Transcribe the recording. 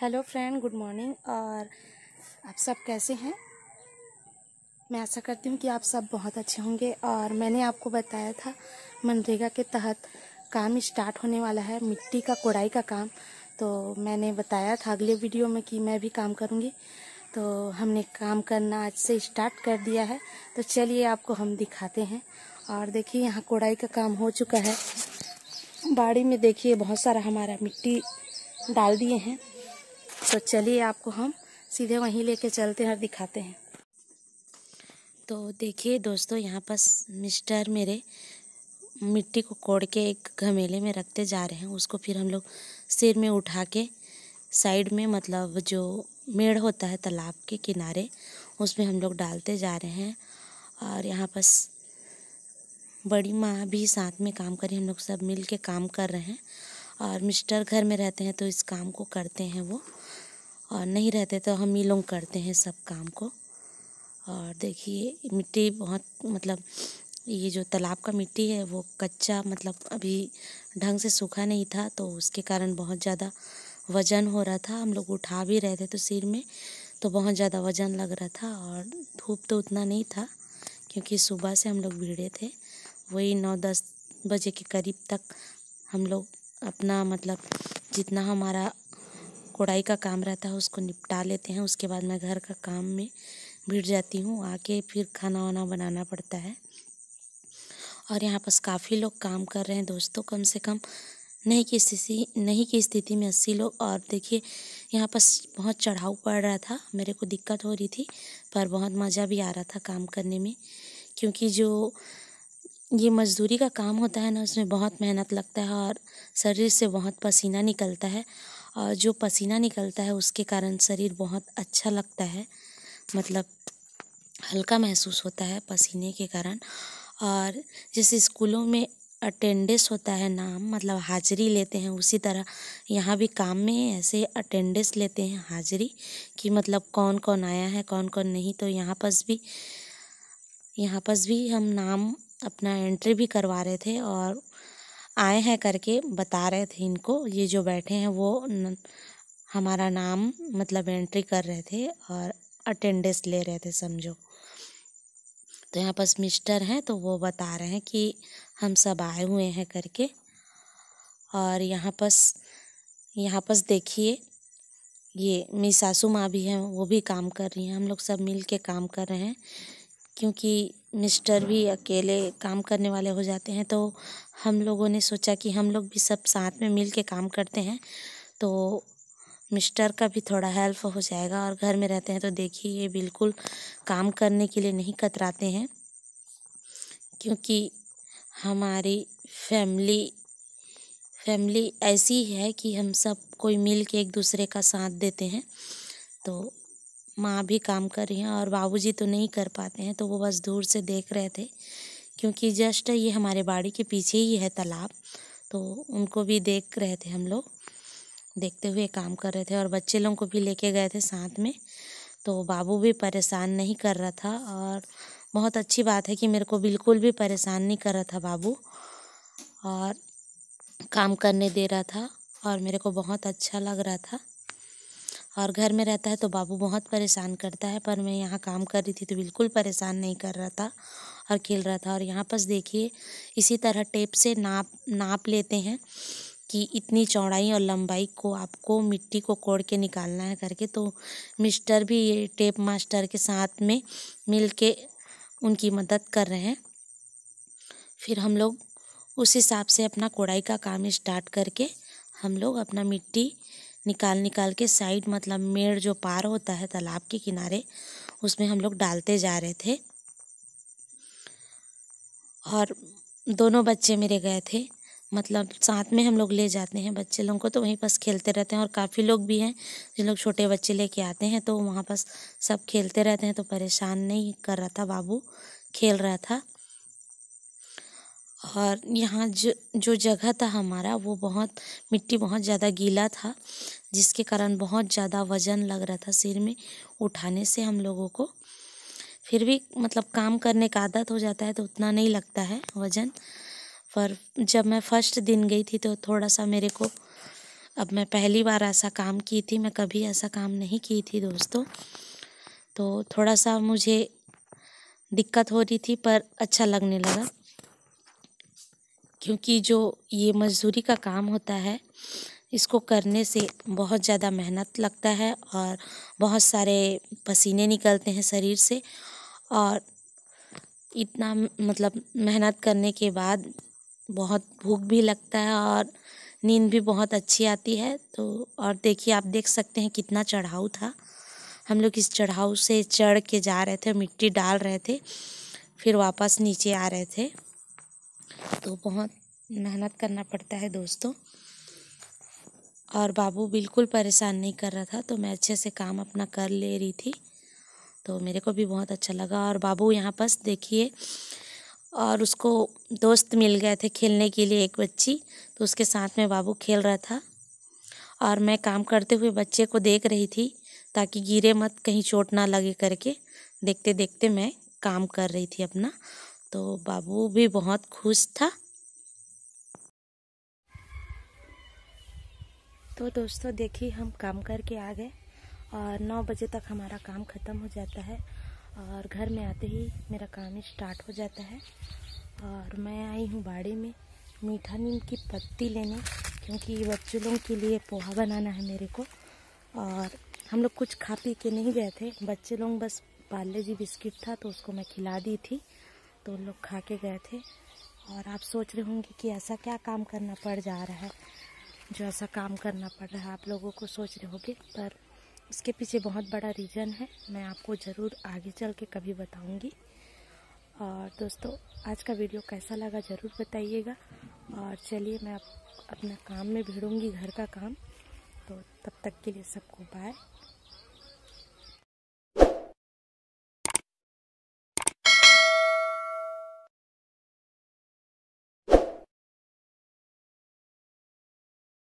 hello friend good morning और आप सब कैसे हैं मैं आशा करती हूँ कि आप सब बहुत अच्छे होंगे और मैंने आपको बताया था मनरेगा के तहत काम स्टार्ट होने वाला है मिट्टी का कोड़ाई का काम तो मैंने बताया था अगले वीडियो में कि मैं भी काम करूँगी तो हमने काम करना आज से स्टार्ट कर दिया है तो चलिए आपको हम दिखाते हैं और देखिए यहाँ कोड़ाई का काम हो चुका है बाड़ी में देखिए बहुत सारा हमारा मिट्टी डाल दिए हैं तो चलिए आपको हम सीधे वहीं लेके चलते हैं और दिखाते हैं तो देखिए दोस्तों यहाँ पर मिस्टर मेरे मिट्टी को कोड़ के एक घमेले में रखते जा रहे हैं उसको फिर हम लोग सिर में उठा के साइड में मतलब जो मेड़ होता है तालाब के किनारे उसमें हम लोग डालते जा रहे हैं और यहाँ पर बड़ी माँ भी साथ में काम करी हम लोग सब मिल के काम कर रहे हैं और मिस्टर घर में रहते हैं तो इस काम को करते हैं वो और नहीं रहते तो हम ही लोग करते हैं सब काम को और देखिए मिट्टी बहुत मतलब ये जो तालाब का मिट्टी है वो कच्चा मतलब अभी ढंग से सूखा नहीं था तो उसके कारण बहुत ज़्यादा वज़न हो रहा था हम लोग उठा भी रहे थे तो सिर में तो बहुत ज़्यादा वज़न लग रहा था और धूप तो उतना नहीं था क्योंकि सुबह से हम लोग भीड़े थे वही नौ दस बजे के करीब तक हम लोग अपना मतलब जितना हमारा कोड़ाई का काम रहता है उसको निपटा लेते हैं उसके बाद मैं घर का काम में भिड़ जाती हूँ आके फिर खाना वाना बनाना पड़ता है और यहाँ पास काफ़ी लोग काम कर रहे हैं दोस्तों कम से कम नहीं की स्थिति नहीं की स्थिति में अस्सी लोग और देखिए यहाँ पास बहुत चढ़ाव पड़ रहा था मेरे को दिक्कत हो रही थी पर बहुत मज़ा भी आ रहा था काम करने में क्योंकि जो ये मज़दूरी का काम होता है ना उसमें बहुत मेहनत लगता है और शरीर से बहुत पसीना निकलता है और जो पसीना निकलता है उसके कारण शरीर बहुत अच्छा लगता है मतलब हल्का महसूस होता है पसीने के कारण और जैसे स्कूलों में अटेंडेंस होता है नाम मतलब हाजिरी लेते हैं उसी तरह यहाँ भी काम में ऐसे अटेंडेंस लेते हैं हाजिरी कि मतलब कौन कौन आया है कौन कौन नहीं तो यहाँ पर भी यहाँ पर भी हम नाम अपना एंट्री भी करवा रहे थे और आए हैं करके बता रहे थे इनको ये जो बैठे हैं वो न, हमारा नाम मतलब एंट्री कर रहे थे और अटेंडेंस ले रहे थे समझो तो यहाँ पास मिस्टर हैं तो वो बता रहे हैं कि हम सब आए हुए हैं करके और यहाँ पास यहाँ पास देखिए ये मेरी सासू माँ भी हैं वो भी काम कर रही हैं हम लोग सब मिल के काम कर रहे हैं क्योंकि मिस्टर भी अकेले काम करने वाले हो जाते हैं तो हम लोगों ने सोचा कि हम लोग भी सब साथ में मिल के काम करते हैं तो मिस्टर का भी थोड़ा हेल्प हो जाएगा और घर में रहते हैं तो देखिए ये बिल्कुल काम करने के लिए नहीं कतराते हैं क्योंकि हमारी फैमिली फैमिली ऐसी है कि हम सब कोई मिल के एक दूसरे का साथ देते हैं तो माँ भी काम कर रही हैं और बाबूजी तो नहीं कर पाते हैं तो वो बस दूर से देख रहे थे क्योंकि जस्ट ये हमारे बाड़ी के पीछे ही है तालाब तो उनको भी देख रहे थे हम लोग देखते हुए काम कर रहे थे और बच्चे लोगों को भी लेके गए थे साथ में तो बाबू भी परेशान नहीं कर रहा था और बहुत अच्छी बात है कि मेरे को बिल्कुल भी परेशान नहीं कर रहा था बाबू और काम करने दे रहा था और मेरे को बहुत अच्छा लग रहा था और घर में रहता है तो बाबू बहुत परेशान करता है पर मैं यहाँ काम कर रही थी तो बिल्कुल परेशान नहीं कर रहा था और खेल रहा था और यहाँ पर देखिए इसी तरह टेप से नाप नाप लेते हैं कि इतनी चौड़ाई और लंबाई को आपको मिट्टी को कोड़ के निकालना है करके तो मिस्टर भी ये टेप मास्टर के साथ में मिल के उनकी मदद कर रहे हैं फिर हम लोग उस हिसाब से अपना कोड़ाई का काम स्टार्ट करके हम लोग अपना मिट्टी निकाल निकाल के साइड मतलब मेड़ जो पार होता है तालाब के किनारे उसमें हम लोग डालते जा रहे थे और दोनों बच्चे मेरे गए थे मतलब साथ में हम लोग ले जाते हैं बच्चे लोगों को तो वहीं पास खेलते रहते हैं और काफ़ी लोग भी हैं जो लोग छोटे बच्चे लेके आते हैं तो वहाँ पास सब खेलते रहते हैं तो परेशान नहीं कर रहा था बाबू खेल रहा था और यहाँ जो जो जगह था हमारा वो बहुत मिट्टी बहुत ज़्यादा गीला था जिसके कारण बहुत ज़्यादा वज़न लग रहा था सिर में उठाने से हम लोगों को फिर भी मतलब काम करने का आदत हो जाता है तो उतना नहीं लगता है वज़न पर जब मैं फर्स्ट दिन गई थी तो थोड़ा सा मेरे को अब मैं पहली बार ऐसा काम की थी मैं कभी ऐसा काम नहीं की थी दोस्तों तो थोड़ा सा मुझे दिक्कत हो रही थी पर अच्छा लगने लगा क्योंकि जो ये मज़दूरी का काम होता है इसको करने से बहुत ज़्यादा मेहनत लगता है और बहुत सारे पसीने निकलते हैं शरीर से और इतना मतलब मेहनत करने के बाद बहुत भूख भी लगता है और नींद भी बहुत अच्छी आती है तो और देखिए आप देख सकते हैं कितना चढ़ाव था हम लोग इस चढ़ाव से चढ़ के जा रहे थे मिट्टी डाल रहे थे फिर वापस नीचे आ रहे थे तो बहुत मेहनत करना पड़ता है दोस्तों और बाबू बिल्कुल परेशान नहीं कर रहा था तो मैं अच्छे से काम अपना कर ले रही थी तो मेरे को भी बहुत अच्छा लगा और बाबू यहाँ पर देखिए और उसको दोस्त मिल गए थे खेलने के लिए एक बच्ची तो उसके साथ में बाबू खेल रहा था और मैं काम करते हुए बच्चे को देख रही थी ताकि गिरे मत कहीं चोट ना लगे करके देखते देखते मैं काम कर रही थी अपना तो बाबू भी बहुत खुश था तो दोस्तों देखिए हम काम करके आ गए और नौ बजे तक हमारा काम ख़त्म हो जाता है और घर में आते ही मेरा काम स्टार्ट हो जाता है और मैं आई हूँ बाड़ी में मीठा नीम की पत्ती लेने क्योंकि बच्चों लोगों के लिए पोहा बनाना है मेरे को और हम लोग कुछ खा पी के नहीं गए थे बच्चे लोग बस पार्ले जी बिस्किट था तो उसको मैं खिला दी थी तो उन लोग खा के गए थे और आप सोच रहे होंगे कि ऐसा क्या काम करना पड़ जा रहा है जो ऐसा काम करना पड़ रहा है आप लोगों को सोच रहे होंगे पर उसके पीछे बहुत बड़ा रीज़न है मैं आपको ज़रूर आगे चल के कभी बताऊँगी और दोस्तों आज का वीडियो कैसा लगा ज़रूर बताइएगा और चलिए मैं अपना काम में भिड़ूँगी घर का काम तो तब तक के लिए सबको बाय